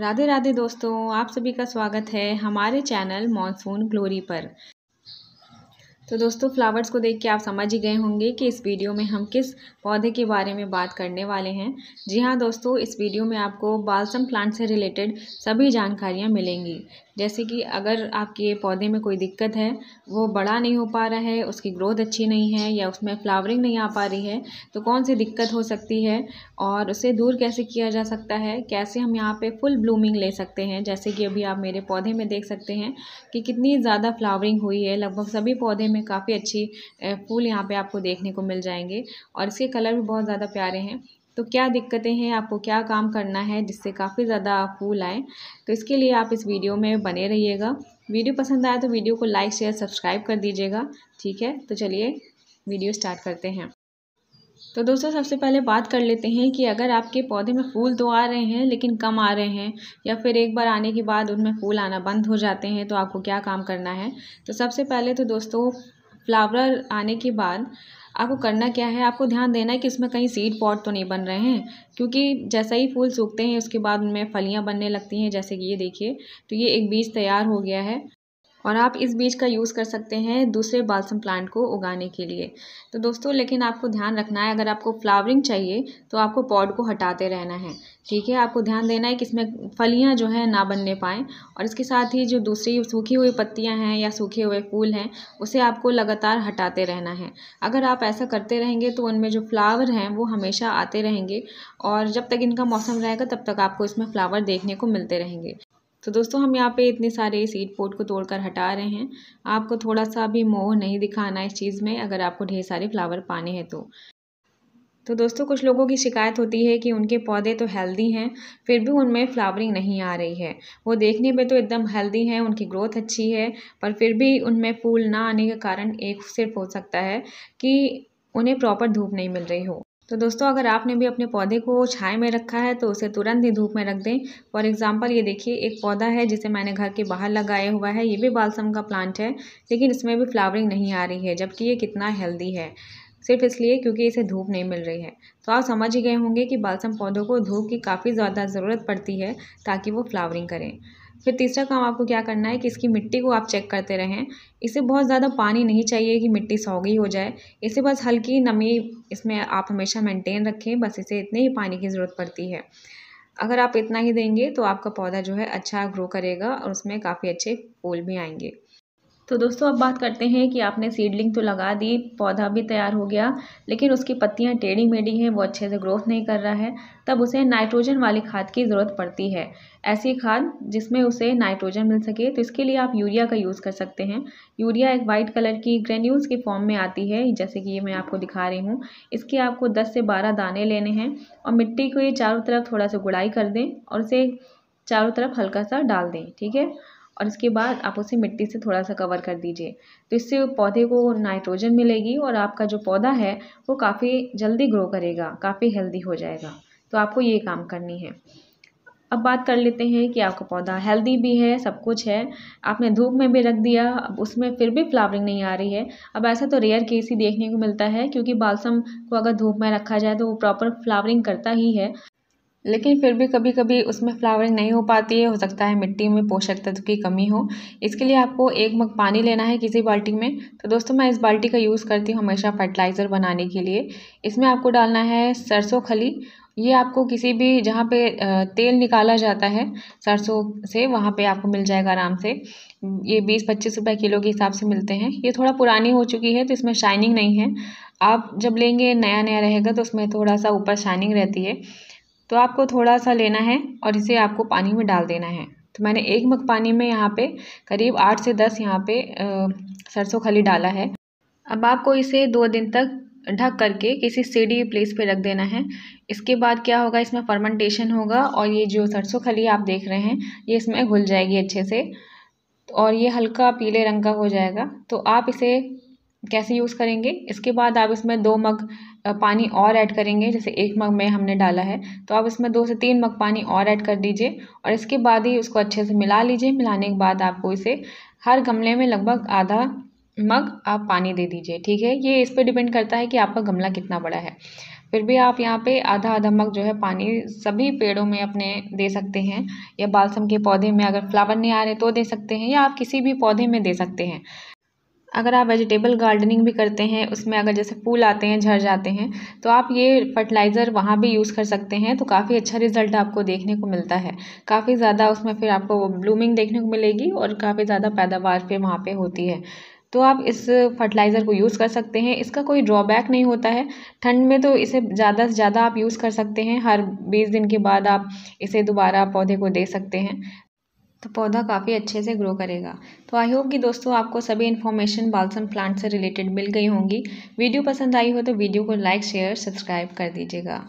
राधे राधे दोस्तों आप सभी का स्वागत है हमारे चैनल मॉनसून ग्लोरी पर तो दोस्तों फ्लावर्स को देख के आप समझ ही गए होंगे कि इस वीडियो में हम किस पौधे के बारे में बात करने वाले हैं जी हाँ दोस्तों इस वीडियो में आपको बालसम प्लांट से रिलेटेड सभी जानकारियाँ मिलेंगी जैसे कि अगर आपके पौधे में कोई दिक्कत है वो बड़ा नहीं हो पा रहा है उसकी ग्रोथ अच्छी नहीं है या उसमें फ्लावरिंग नहीं आ पा रही है तो कौन सी दिक्कत हो सकती है और उसे दूर कैसे किया जा सकता है कैसे हम यहाँ पे फुल ब्लूमिंग ले सकते हैं जैसे कि अभी आप मेरे पौधे में देख सकते हैं कि कितनी ज़्यादा फ्लावरिंग हुई है लगभग सभी पौधे में काफ़ी अच्छी फूल यहाँ पे आपको देखने को मिल जाएंगे और इसके कलर भी बहुत ज़्यादा प्यारे हैं तो क्या दिक्कतें हैं आपको क्या काम करना है जिससे काफ़ी ज़्यादा फूल आए तो इसके लिए आप इस वीडियो में बने रहिएगा वीडियो पसंद आया तो वीडियो को लाइक शेयर सब्सक्राइब कर दीजिएगा ठीक है तो चलिए वीडियो स्टार्ट करते हैं तो दोस्तों सबसे पहले बात कर लेते हैं कि अगर आपके पौधे में फूल तो आ रहे हैं लेकिन कम आ रहे हैं या फिर एक बार आने के बाद उनमें फूल आना बंद हो जाते हैं तो आपको क्या काम करना है तो सबसे पहले तो दोस्तों फ्लावर आने के बाद आपको करना क्या है आपको ध्यान देना है कि इसमें कहीं सीड पॉट तो नहीं बन रहे हैं क्योंकि जैसा ही फूल सूखते हैं उसके बाद उनमें फलियां बनने लगती हैं जैसे कि ये देखिए तो ये एक बीज तैयार हो गया है और आप इस बीज का यूज़ कर सकते हैं दूसरे बालसम प्लांट को उगाने के लिए तो दोस्तों लेकिन आपको ध्यान रखना है अगर आपको फ्लावरिंग चाहिए तो आपको पॉड को हटाते रहना है ठीक है आपको ध्यान देना है कि इसमें फलियाँ जो हैं ना बनने पाएँ और इसके साथ ही जो दूसरी सूखी हुई पत्तियाँ हैं या सूखे हुए फूल हैं उसे आपको लगातार हटाते रहना है अगर आप ऐसा करते रहेंगे तो उनमें जो फ्लावर हैं वो हमेशा आते रहेंगे और जब तक इनका मौसम रहेगा तब तक आपको इसमें फ़्लावर देखने को मिलते रहेंगे तो दोस्तों हम यहाँ पे इतने सारे सीड पोट को तोड़कर हटा रहे हैं आपको थोड़ा सा भी मोह नहीं दिखाना इस चीज़ में अगर आपको ढेर सारे फ्लावर पाने हैं तो तो दोस्तों कुछ लोगों की शिकायत होती है कि उनके पौधे तो हेल्दी हैं फिर भी उनमें फ्लावरिंग नहीं आ रही है वो देखने पे तो एकदम हेल्दी हैं उनकी ग्रोथ अच्छी है पर फिर भी उनमें फूल ना आने का कारण एक सिर्फ हो सकता है कि उन्हें प्रॉपर धूप नहीं मिल रही हो तो दोस्तों अगर आपने भी अपने पौधे को छाए में रखा है तो उसे तुरंत ही धूप में रख दें फॉर एग्ज़ाम्पल ये देखिए एक पौधा है जिसे मैंने घर के बाहर लगाया हुआ है ये भी बालसम का प्लांट है लेकिन इसमें भी फ्लावरिंग नहीं आ रही है जबकि ये कितना हेल्दी है सिर्फ इसलिए क्योंकि इसे धूप नहीं मिल रही है तो आप समझ ही गए होंगे कि बालसम पौधों को धूप की काफ़ी ज़्यादा ज़रूरत पड़ती है ताकि वो फ्लावरिंग करें फिर तीसरा काम आपको क्या करना है कि इसकी मिट्टी को आप चेक करते रहें इसे बहुत ज़्यादा पानी नहीं चाहिए कि मिट्टी सौगी हो जाए इसे बस हल्की नमी इसमें आप हमेशा मेंटेन रखें बस इसे इतने ही पानी की ज़रूरत पड़ती है अगर आप इतना ही देंगे तो आपका पौधा जो है अच्छा ग्रो करेगा और उसमें काफ़ी अच्छे फूल भी आएंगे तो दोस्तों अब बात करते हैं कि आपने सीडलिंग तो लगा दी पौधा भी तैयार हो गया लेकिन उसकी पत्तियां टेढ़ी मेढ़ी हैं वो अच्छे से ग्रोथ नहीं कर रहा है तब उसे नाइट्रोजन वाली खाद की ज़रूरत पड़ती है ऐसी खाद जिसमें उसे नाइट्रोजन मिल सके तो इसके लिए आप यूरिया का यूज़ कर सकते हैं यूरिया एक वाइट कलर की ग्रेन्यूल्स के फॉर्म में आती है जैसे कि ये मैं आपको दिखा रही हूँ इसके आपको दस से बारह दाने लेने हैं और मिट्टी को ये चारों तरफ थोड़ा सा गुड़ाई कर दें और उसे चारों तरफ हल्का सा डाल दें ठीक है और इसके बाद आप उसे मिट्टी से थोड़ा सा कवर कर दीजिए तो इससे पौधे को नाइट्रोजन मिलेगी और आपका जो पौधा है वो काफ़ी जल्दी ग्रो करेगा काफ़ी हेल्दी हो जाएगा तो आपको ये काम करनी है अब बात कर लेते हैं कि आपका पौधा हेल्दी भी है सब कुछ है आपने धूप में भी रख दिया अब उसमें फिर भी फ्लावरिंग नहीं आ रही है अब ऐसा तो रेयर केस ही देखने को मिलता है क्योंकि बालसम को अगर धूप में रखा जाए तो वो प्रॉपर फ्लावरिंग करता ही है लेकिन फिर भी कभी कभी उसमें फ्लावरिंग नहीं हो पाती है हो सकता है मिट्टी में पोषक तत्व की कमी हो इसके लिए आपको एक मग पानी लेना है किसी बाल्टी में तो दोस्तों मैं इस बाल्टी का यूज़ करती हूँ हमेशा फर्टिलाइज़र बनाने के लिए इसमें आपको डालना है सरसों खली ये आपको किसी भी जहाँ पे तेल निकाला जाता है सरसों से वहाँ पे आपको मिल जाएगा आराम से ये बीस पच्चीस रुपए किलो के हिसाब से मिलते हैं ये थोड़ा पुरानी हो चुकी है तो इसमें शाइनिंग नहीं है आप जब लेंगे नया नया रहेगा तो उसमें थोड़ा सा ऊपर शाइनिंग रहती है तो आपको थोड़ा सा लेना है और इसे आपको पानी में डाल देना है तो मैंने एक मग पानी में यहाँ पे करीब आठ से दस यहाँ पे सरसों खली डाला है अब आपको इसे दो दिन तक ढक करके किसी सीडी प्लेस पे रख देना है इसके बाद क्या होगा इसमें फर्मेंटेशन होगा और ये जो सरसों खली आप देख रहे हैं ये इसमें घुल जाएगी अच्छे से और ये हल्का पीले रंग का हो जाएगा तो आप इसे कैसे यूज़ करेंगे इसके बाद आप इसमें दो मग पानी और ऐड करेंगे जैसे एक मग में हमने डाला है तो आप इसमें दो से तीन मग पानी और ऐड कर दीजिए और इसके बाद ही उसको अच्छे से मिला लीजिए मिलाने के बाद आपको इसे हर गमले में लगभग आधा मग आप पानी दे दीजिए ठीक है ये इस पर डिपेंड करता है कि आपका गमला कितना बड़ा है फिर भी आप यहाँ पे आधा आधा मग जो है पानी सभी पेड़ों में अपने दे सकते हैं या बालसम के पौधे में अगर फ्लावर नहीं आ रहे तो दे सकते हैं या आप किसी भी पौधे में दे सकते हैं अगर आप वेजिटेबल गार्डनिंग भी करते हैं उसमें अगर जैसे फूल आते हैं झड़ जाते हैं तो आप ये फर्टिलाइज़र वहाँ भी यूज़ कर सकते हैं तो काफ़ी अच्छा रिजल्ट आपको देखने को मिलता है काफ़ी ज़्यादा उसमें फिर आपको ब्लूमिंग देखने को मिलेगी और काफ़ी ज़्यादा पैदावार फिर वहाँ पर होती है तो आप इस फर्टिलाइज़र को यूज़ कर सकते हैं इसका कोई ड्रॉबैक नहीं होता है ठंड में तो इसे ज़्यादा से ज़्यादा आप यूज़ कर सकते हैं हर बीस दिन के बाद आप इसे दोबारा पौधे को दे सकते हैं तो पौधा काफ़ी अच्छे से ग्रो करेगा तो आई होप कि दोस्तों आपको सभी इन्फॉर्मेशन बालसम प्लांट से रिलेटेड मिल गई होंगी वीडियो पसंद आई हो तो वीडियो को लाइक शेयर सब्सक्राइब कर दीजिएगा